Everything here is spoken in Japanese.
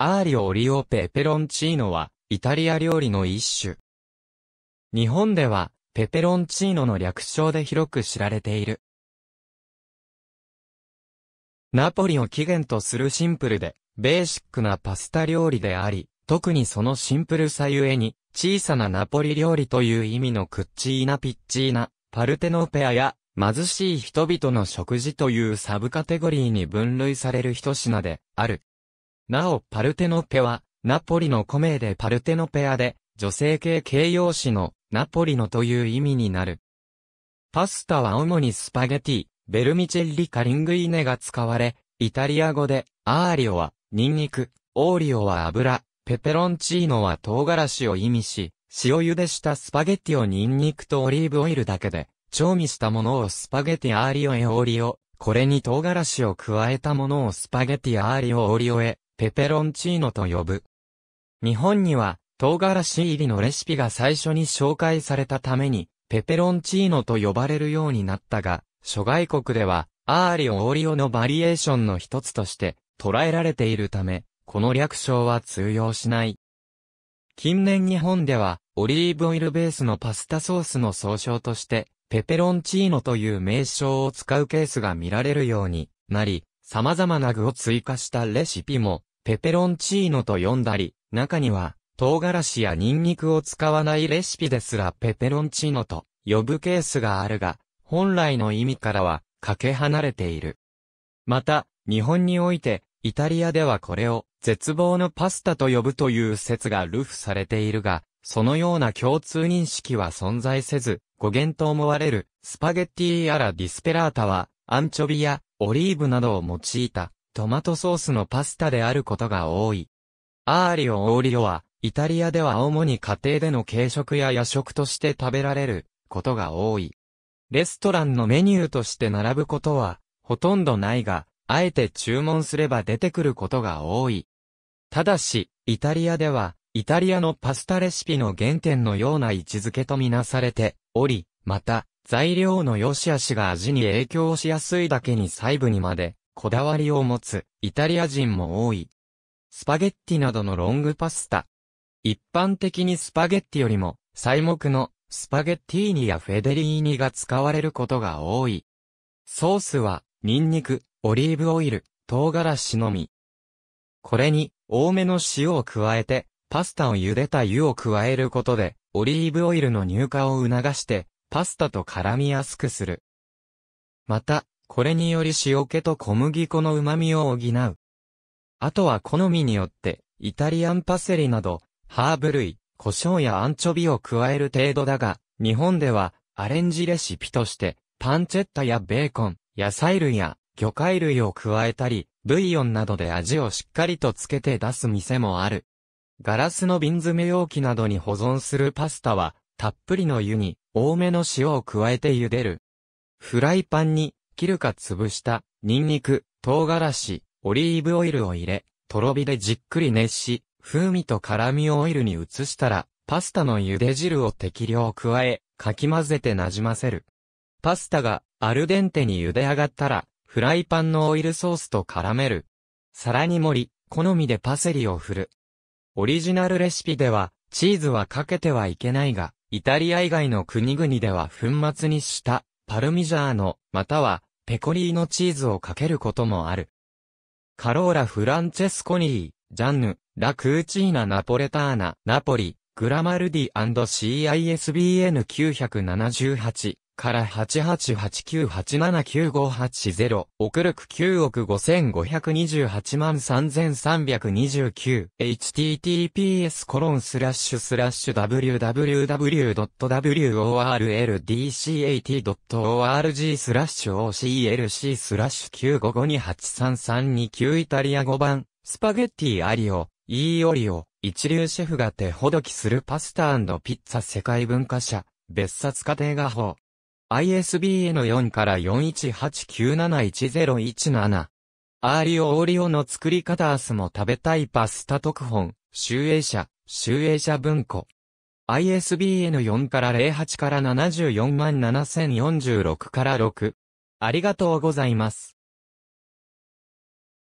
アーリオ・リオ・ペペロンチーノは、イタリア料理の一種。日本では、ペペロンチーノの略称で広く知られている。ナポリを起源とするシンプルで、ベーシックなパスタ料理であり、特にそのシンプルさゆえに、小さなナポリ料理という意味のクッチーナピッチーナ、パルテノペアや、貧しい人々の食事というサブカテゴリーに分類される一品で、ある。なお、パルテノペは、ナポリの古名でパルテノペアで、女性系形容詞のナポリのという意味になる。パスタは主にスパゲティ、ベルミチェッリカリングイネが使われ、イタリア語で、アーリオはニンニク、オーリオは油、ペペロンチーノは唐辛子を意味し、塩茹でしたスパゲティをニンニクとオリーブオイルだけで、調味したものをスパゲティアーリオへオーリオ、これに唐辛子を加えたものをスパゲティアーリオオーリオへ、ペペロンチーノと呼ぶ。日本には、唐辛子入りのレシピが最初に紹介されたために、ペペロンチーノと呼ばれるようになったが、諸外国では、アーリオ・オーリオのバリエーションの一つとして、捉えられているため、この略称は通用しない。近年日本では、オリーブオイルベースのパスタソースの総称として、ペペロンチーノという名称を使うケースが見られるようになり、様々な具を追加したレシピもペペロンチーノと呼んだり、中には、唐辛子やニンニクを使わないレシピですらペペロンチーノと呼ぶケースがあるが、本来の意味からは、かけ離れている。また、日本において、イタリアではこれを、絶望のパスタと呼ぶという説がルフされているが、そのような共通認識は存在せず、語源と思われる、スパゲッティやらディスペラータは、アンチョビや、オリーブなどを用いた、トマトソースのパスタであることが多い。アーリオ・オーリオは、イタリアでは主に家庭での軽食や夜食として食べられることが多い。レストランのメニューとして並ぶことは、ほとんどないが、あえて注文すれば出てくることが多い。ただし、イタリアでは、イタリアのパスタレシピの原点のような位置づけとみなされており、また、材料の良し悪しが味に影響しやすいだけに細部にまでこだわりを持つイタリア人も多い。スパゲッティなどのロングパスタ。一般的にスパゲッティよりも、細目のスパゲッティーニやフェデリーニが使われることが多い。ソースは、ニンニク、オリーブオイル、唐辛子のみ。これに、多めの塩を加えて、パスタを茹でた湯を加えることで、オリーブオイルの乳化を促して、パスタと絡みやすくする。また、これにより塩気と小麦粉の旨味を補う。あとは好みによって、イタリアンパセリなど、ハーブ類、胡椒やアンチョビを加える程度だが、日本ではアレンジレシピとして、パンチェッタやベーコン、野菜類や魚介類を加えたり、ブイヨンなどで味をしっかりとつけて出す店もある。ガラスの瓶詰め容器などに保存するパスタは、たっぷりの湯に多めの塩を加えて茹でる。フライパンに切るか潰した、ニンニク、唐辛子、オリーブオイルを入れ、とろ火でじっくり熱し、風味と辛味をオイルに移したら、パスタの茹で汁を適量加え、かき混ぜてなじませる。パスタがアルデンテに茹で上がったら、フライパンのオイルソースと絡める。皿に盛り、好みでパセリを振る。オリジナルレシピでは、チーズはかけてはいけないが、イタリア以外の国々では粉末にした、パルミジャーノ、またはペコリーノチーズをかけることもある。カローラ・フランチェスコニー、ジャンヌ、ラ・クーチーナ・ナポレターナ、ナポリ、グラマルディ &CISBN978 から8 8 8 9 8 7 9 5 8 0億力9億5528万 3329https コロンスラッシュスラッシュ www.worldcat.org スラッシュ OCLC スラッシュ955283329イタリア語版スパゲッティアリオイーオリオ一流シェフが手ほどきするパスタピッツァ世界文化社別冊家庭画報 ISBN4 から418971017。アーリオオーリオの作り方明日も食べたいパスタ特本、集英社、集英社文庫。ISBN4 から08から747046から6。ありがとうございます。